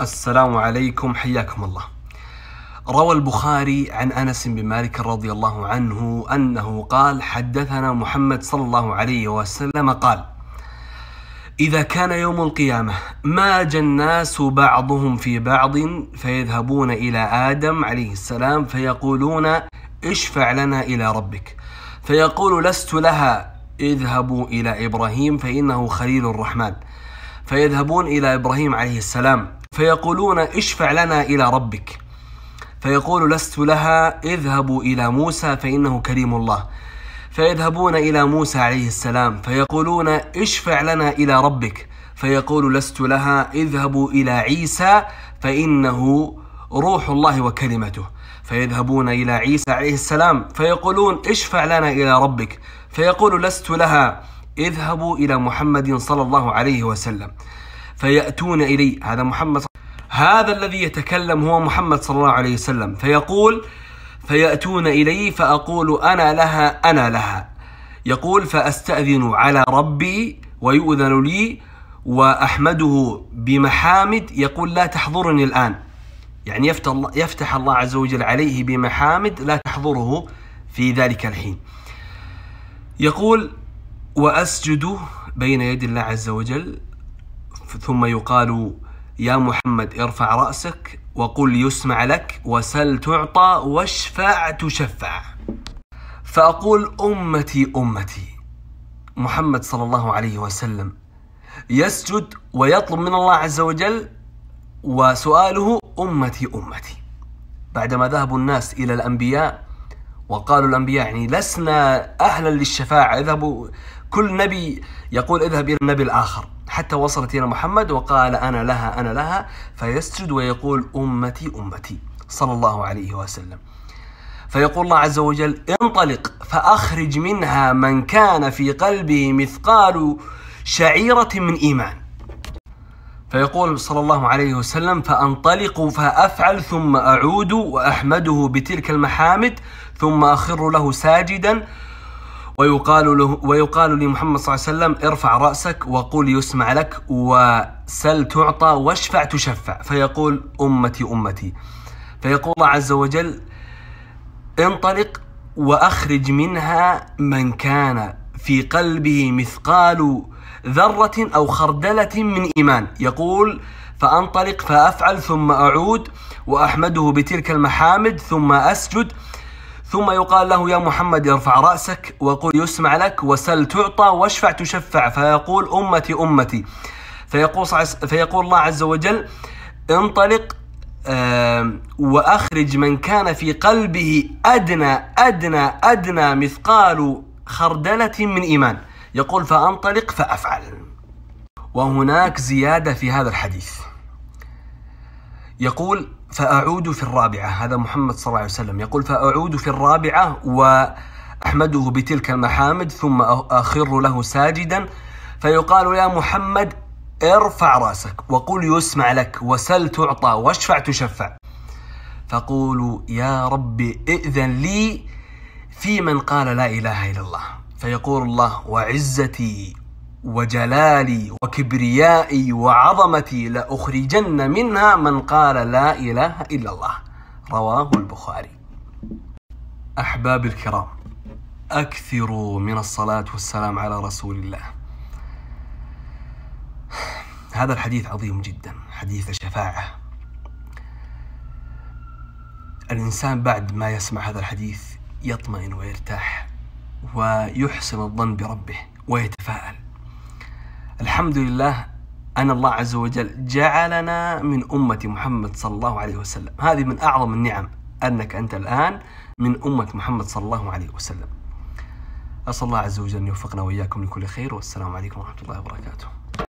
السلام عليكم حياكم الله. روى البخاري عن انس بن مالك رضي الله عنه انه قال: حدثنا محمد صلى الله عليه وسلم قال: إذا كان يوم القيامة ماج الناس بعضهم في بعض فيذهبون إلى آدم عليه السلام فيقولون اشفع لنا إلى ربك فيقول لست لها اذهبوا إلى إبراهيم فإنه خليل الرحمن فيذهبون إلى إبراهيم عليه السلام فيقولون اشفع لنا إلى ربك فيقول لست لها اذهبوا إلى موسى فإنه كريم الله فيذهبون إلى موسى عليه السلام فيقولون اشفع لنا إلى ربك فيقول لست لها اذهبوا إلى عيسى فإنه روح الله وكلمته فيذهبون إلى عيسى عليه السلام فيقولون اشفع لنا إلى ربك فيقول لست لها اذهبوا إلى محمد صلى الله عليه وسلم فيأتون إلي هذا محمد هذا الذي يتكلم هو محمد صلى الله عليه وسلم فيقول فيأتون إلي فأقول أنا لها أنا لها يقول فأستأذن على ربي ويؤذن لي وأحمده بمحامد يقول لا تحضرني الآن يعني يفتح الله عز وجل عليه بمحامد لا تحضره في ذلك الحين يقول وأسجد بين يدي الله عز وجل ثم يقال يا محمد ارفع رأسك وقل يسمع لك وسل تعطى واشفع تشفع فأقول أمتي أمتي محمد صلى الله عليه وسلم يسجد ويطلب من الله عز وجل وسؤاله أمتي أمتي بعدما ذهبوا الناس إلى الأنبياء وقالوا الأنبياء يعني لسنا أهلا للشفاعة اذهبوا كل نبي يقول اذهب إلى النبي الآخر حتى وصلت إلى محمد وقال أنا لها أنا لها فيسجد ويقول أمتي أمتي صلى الله عليه وسلم فيقول الله عز وجل انطلق فأخرج منها من كان في قلبه مثقال شعيرة من إيمان فيقول صلى الله عليه وسلم فأنطلق فأفعل ثم أعود وأحمده بتلك المحامد ثم أخر له ساجدا ويقال له ويقال لمحمد صلى الله عليه وسلم ارفع راسك وقل يسمع لك وسل تعطى واشفع تشفع فيقول امتي امتي فيقول الله عز وجل انطلق واخرج منها من كان في قلبه مثقال ذره او خردله من ايمان يقول فانطلق فافعل ثم اعود واحمده بتلك المحامد ثم اسجد ثم يقال له يا محمد ارفع رأسك وقل يسمع لك وسل تعطى واشفع تشفع فيقول أمتي أمتي فيقول, فيقول الله عز وجل انطلق وأخرج من كان في قلبه أدنى أدنى أدنى مثقال خردلة من إيمان يقول فأنطلق فأفعل وهناك زيادة في هذا الحديث يقول فأعود في الرابعة هذا محمد صلى الله عليه وسلم يقول فأعود في الرابعة وأحمده بتلك المحامد ثم أخر له ساجدا فيقال يا محمد ارفع راسك وقل يسمع لك وسل تعطى واشفع تشفع فقولوا يا ربي ائذن لي في من قال لا إله إلا الله فيقول الله وعزتي وجلالي وكبريائي وعظمتي لأخرجن منها من قال لا إله إلا الله رواه البخاري أحباب الكرام أكثروا من الصلاة والسلام على رسول الله هذا الحديث عظيم جدا حديث الشفاعة الإنسان بعد ما يسمع هذا الحديث يطمئن ويرتاح ويحسن الظن بربه ويتفاءل الحمد لله أن الله عز وجل جعلنا من أمة محمد صلى الله عليه وسلم هذه من أعظم النعم أنك أنت الآن من أمة محمد صلى الله عليه وسلم أسأل الله عز وجل أن يوفقنا وإياكم لكل خير والسلام عليكم ورحمة الله وبركاته